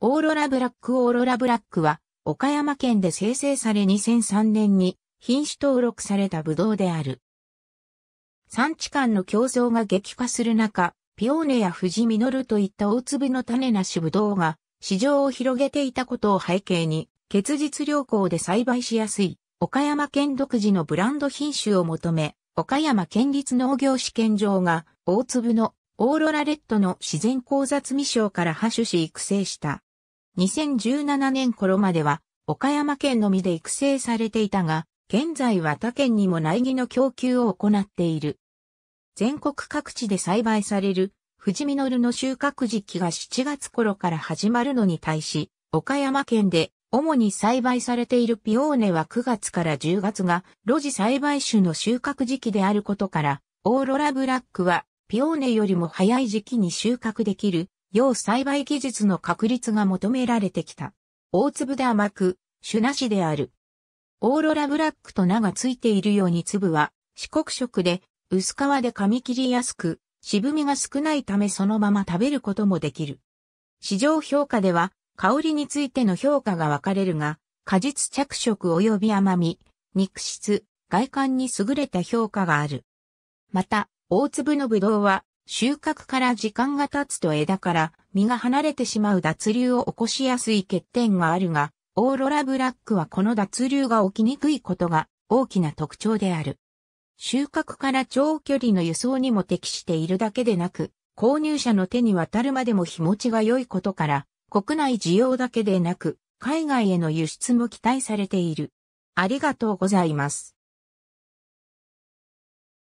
オーロラブラックオーロラブラックは、岡山県で生成され2003年に品種登録されたブドウである。産地間の競争が激化する中、ピオーネや富士ミノルといった大粒の種なしブドウが市場を広げていたことを背景に、結実良好で栽培しやすい、岡山県独自のブランド品種を求め、岡山県立農業試験場が大粒のオーロラレッドの自然交雑未生から発種し育成した。2017年頃までは岡山県のみで育成されていたが、現在は他県にも苗木の供給を行っている。全国各地で栽培される藤実の収穫時期が7月頃から始まるのに対し、岡山県で主に栽培されているピオーネは9月から10月が露地栽培種の収穫時期であることから、オーロラブラックはピオーネよりも早い時期に収穫できる要栽培技術の確立が求められてきた。大粒で甘く、種なしである。オーロラブラックと名がついているように粒は四国色で薄皮で噛み切りやすく渋みが少ないためそのまま食べることもできる。市場評価では香りについての評価が分かれるが果実着色及び甘み、肉質、外観に優れた評価がある。また、大粒のブドウは収穫から時間が経つと枝から実が離れてしまう脱流を起こしやすい欠点があるが、オーロラブラックはこの脱流が起きにくいことが大きな特徴である。収穫から長距離の輸送にも適しているだけでなく、購入者の手に渡るまでも日持ちが良いことから、国内需要だけでなく、海外への輸出も期待されている。ありがとうございます。